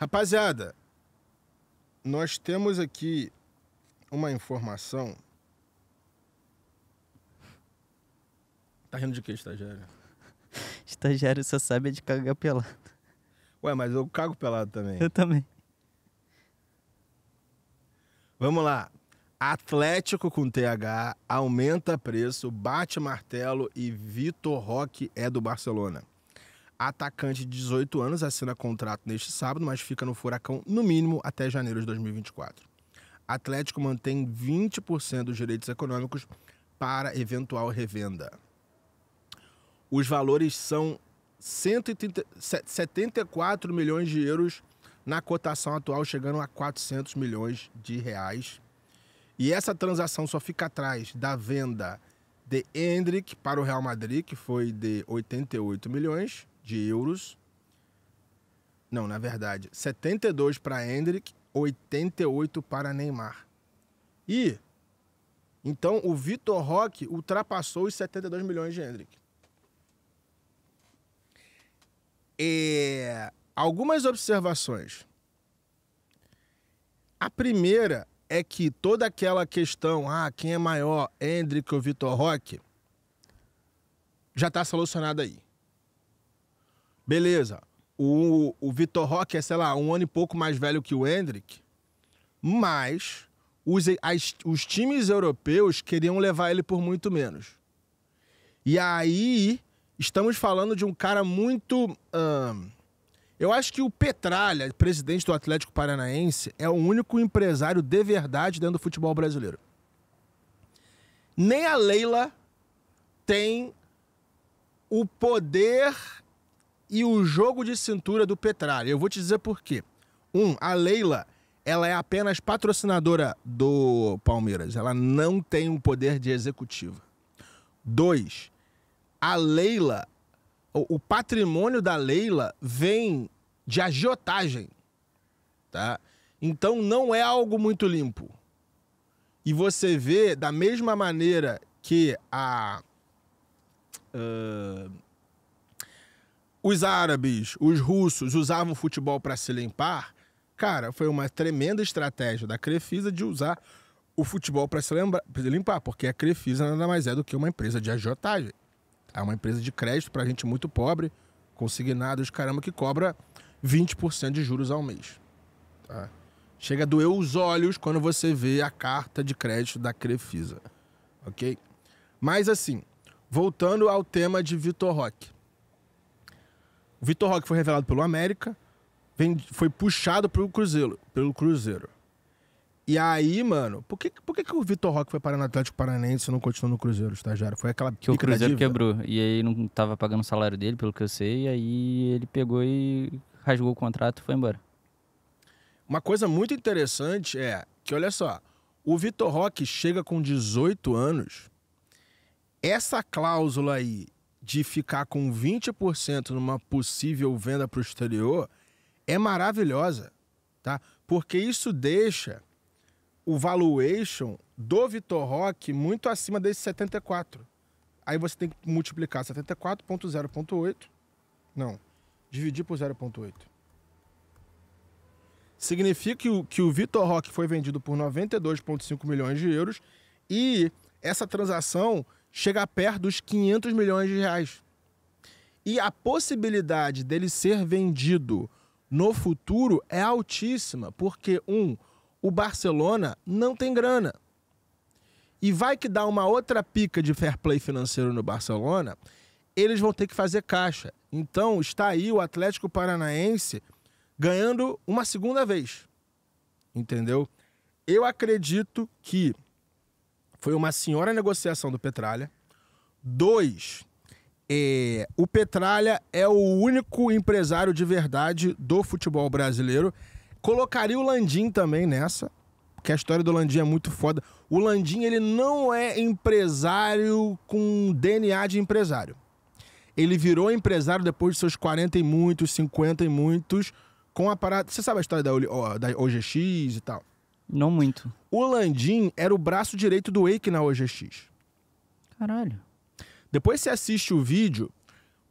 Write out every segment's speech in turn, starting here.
Rapaziada, nós temos aqui uma informação. Tá rindo de quê, estagiário? Estagiário só sabe de cagar pelado. Ué, mas eu cago pelado também. Eu também. Vamos lá. Atlético com TH aumenta preço, bate martelo e Vitor Roque é do Barcelona atacante de 18 anos assina contrato neste sábado, mas fica no Furacão no mínimo até janeiro de 2024. Atlético mantém 20% dos direitos econômicos para eventual revenda. Os valores são 130, 74 milhões de euros na cotação atual, chegando a 400 milhões de reais. E essa transação só fica atrás da venda de Hendrick para o Real Madrid, que foi de 88 milhões, de euros. Não, na verdade, 72 para Hendrick, 88 para Neymar. E então o Vitor Roque ultrapassou os 72 milhões de Hendrick. É, algumas observações. A primeira é que toda aquela questão, ah, quem é maior, Hendrick ou Vitor Roque, já está solucionada aí. Beleza. O, o Vitor Roque é, sei lá, um ano e pouco mais velho que o Hendrick, mas os, as, os times europeus queriam levar ele por muito menos. E aí, estamos falando de um cara muito. Hum, eu acho que o Petralha, presidente do Atlético Paranaense, é o único empresário de verdade dentro do futebol brasileiro. Nem a Leila tem o poder e o jogo de cintura do Petralha. Eu vou te dizer por quê. Um, a Leila, ela é apenas patrocinadora do Palmeiras. Ela não tem um poder de executiva. Dois, a Leila, o, o patrimônio da Leila vem de agiotagem, tá? Então não é algo muito limpo. E você vê da mesma maneira que a uh, os árabes, os russos usavam o futebol para se limpar, cara, foi uma tremenda estratégia da Crefisa de usar o futebol para se limpar, porque a Crefisa nada mais é do que uma empresa de agiotagem. É uma empresa de crédito para gente muito pobre, consignados, caramba, que cobra 20% de juros ao mês. Tá? Chega a doer os olhos quando você vê a carta de crédito da Crefisa. Ok? Mas assim, voltando ao tema de Vitor Roque. O Vitor Roque foi revelado pelo América, vem, foi puxado pelo Cruzeiro, pelo Cruzeiro. E aí, mano, por que, por que, que o Vitor Roque foi parar no Atlético Paranaense e não continuou no Cruzeiro, estagiário? Foi aquela que o Cruzeiro quebrou. E aí não tava pagando o salário dele, pelo que eu sei, e aí ele pegou e rasgou o contrato e foi embora. Uma coisa muito interessante é que, olha só, o Vitor Roque chega com 18 anos. Essa cláusula aí de ficar com 20% numa possível venda para o exterior é maravilhosa, tá? Porque isso deixa o valuation do Vitor Roque muito acima desse 74. Aí você tem que multiplicar 74.0.8, não, dividir por 0.8. Significa que o, que o Vitor Roque foi vendido por 92,5 milhões de euros e essa transação chegar perto dos 500 milhões de reais. E a possibilidade dele ser vendido no futuro é altíssima, porque, um, o Barcelona não tem grana. E vai que dá uma outra pica de fair play financeiro no Barcelona, eles vão ter que fazer caixa. Então está aí o Atlético Paranaense ganhando uma segunda vez. Entendeu? Eu acredito que foi uma senhora negociação do Petralha. Dois, é, o Petralha é o único empresário de verdade do futebol brasileiro. Colocaria o Landim também nessa, porque a história do Landim é muito foda. O Landim, ele não é empresário com DNA de empresário. Ele virou empresário depois de seus 40 e muitos, 50 e muitos, com a parada. Você sabe a história da, da OGX e tal. Não muito. O Landim era o braço direito do Wake na OGX. Caralho. Depois você assiste o vídeo,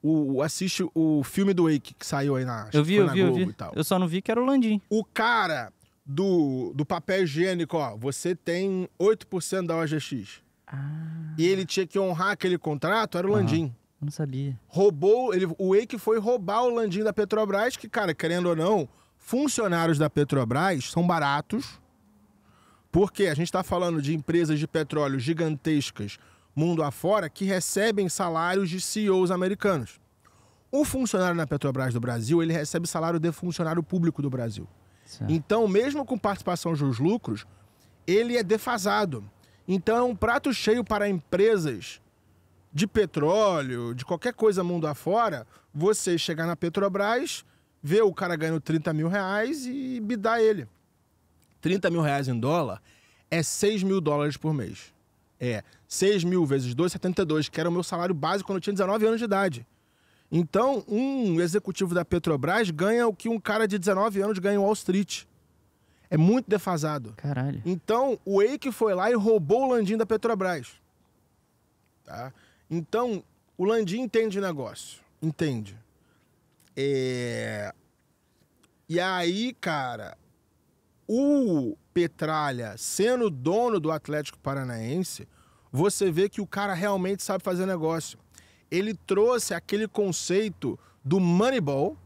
o, assiste o filme do Wake que saiu aí na Eu vi, eu vi, Globo eu vi. Eu só não vi que era o Landim. O cara do, do papel higiênico, ó, você tem 8% da OGX. Ah. E ele tinha que honrar aquele contrato, era o ah, Landim. Não sabia. Roubou, ele, o Wake foi roubar o Landim da Petrobras, que, cara, querendo ou não, funcionários da Petrobras são baratos porque a gente está falando de empresas de petróleo gigantescas mundo afora que recebem salários de CEOs americanos. O funcionário na Petrobras do Brasil, ele recebe salário de funcionário público do Brasil. Certo. Então, mesmo com participação dos lucros, ele é defasado. Então, é um prato cheio para empresas de petróleo, de qualquer coisa mundo afora, você chegar na Petrobras, ver o cara ganhando 30 mil reais e bidar ele. 30 mil reais em dólar é 6 mil dólares por mês. É 6 mil vezes 2, 72, que era o meu salário básico quando eu tinha 19 anos de idade. Então, um executivo da Petrobras ganha o que um cara de 19 anos ganha em Wall Street. É muito defasado. Caralho. Então, o Eike foi lá e roubou o Landim da Petrobras. Tá? Então, o Landim entende o negócio. Entende. É... E aí, cara, o Petralha sendo dono do Atlético Paranaense, você vê que o cara realmente sabe fazer negócio. Ele trouxe aquele conceito do Moneyball.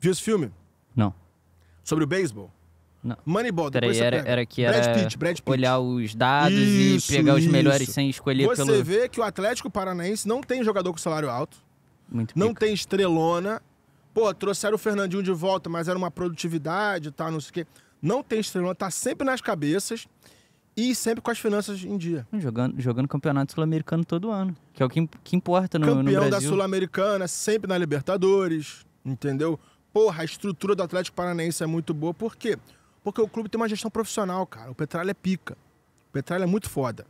Viu esse filme? Não. Sobre o beisebol? Não. Moneyball, Peraí, depois era, era que era Brad Pitt, Brad Pitt. olhar os dados isso, e pegar os melhores sem escolher você pelo... Você vê que o Atlético Paranaense não tem jogador com salário alto, Muito não pica. tem estrelona. Pô, trouxeram o Fernandinho de volta, mas era uma produtividade e tá, tal, não sei o quê não tem estrela, tá sempre nas cabeças e sempre com as finanças em dia. Jogando, jogando campeonato sul-americano todo ano, que é o que, que importa no, Campeão no Brasil. da Sul-Americana, sempre na Libertadores, entendeu? Porra, a estrutura do Atlético Paranaense é muito boa. Por quê? Porque o clube tem uma gestão profissional, cara. O Petralha é pica. O Petralha é muito foda.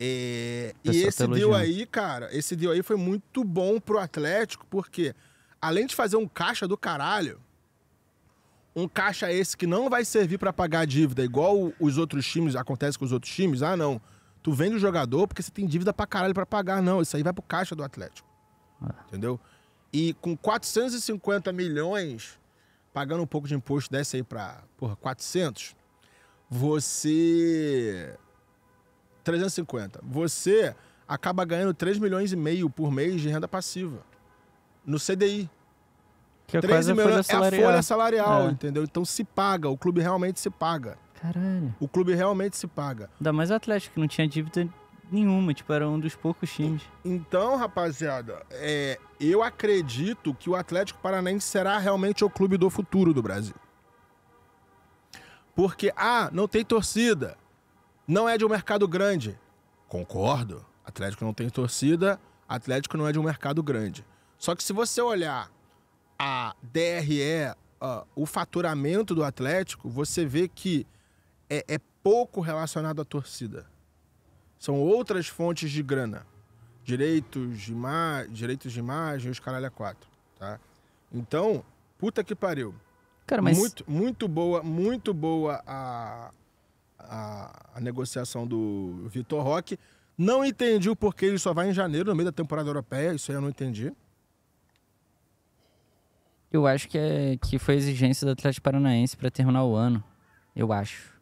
É... E tá esse deal aí, cara, esse deal aí foi muito bom pro Atlético, porque além de fazer um caixa do caralho, um caixa esse que não vai servir para pagar a dívida, igual os outros times, acontece com os outros times, ah, não. Tu vende o jogador porque você tem dívida pra caralho pra pagar. Não, isso aí vai pro caixa do Atlético. É. Entendeu? E com 450 milhões, pagando um pouco de imposto, desse aí pra, porra, 400, você... 350. Você acaba ganhando 3 milhões e meio por mês de renda passiva. No CDI. Que é 13 é a folha salarial, é. entendeu? Então se paga, o clube realmente se paga. Caralho. O clube realmente se paga. Ainda mais o Atlético, que não tinha dívida nenhuma, tipo, era um dos poucos times. Então, rapaziada, é, eu acredito que o Atlético Paranaense será realmente o clube do futuro do Brasil. Porque, ah, não tem torcida, não é de um mercado grande. Concordo, Atlético não tem torcida, Atlético não é de um mercado grande. Só que se você olhar a DRE, uh, o faturamento do Atlético, você vê que é, é pouco relacionado à torcida. São outras fontes de grana. Direitos de, ima direitos de imagem, os caralho a é quatro, tá? Então, puta que pariu. Cara, mas... Muito, muito boa, muito boa a, a, a negociação do Vitor Roque. Não entendi o porquê ele só vai em janeiro, no meio da temporada europeia. Isso aí eu não entendi. Eu acho que, é, que foi exigência do Atlético Paranaense para terminar o ano. Eu acho.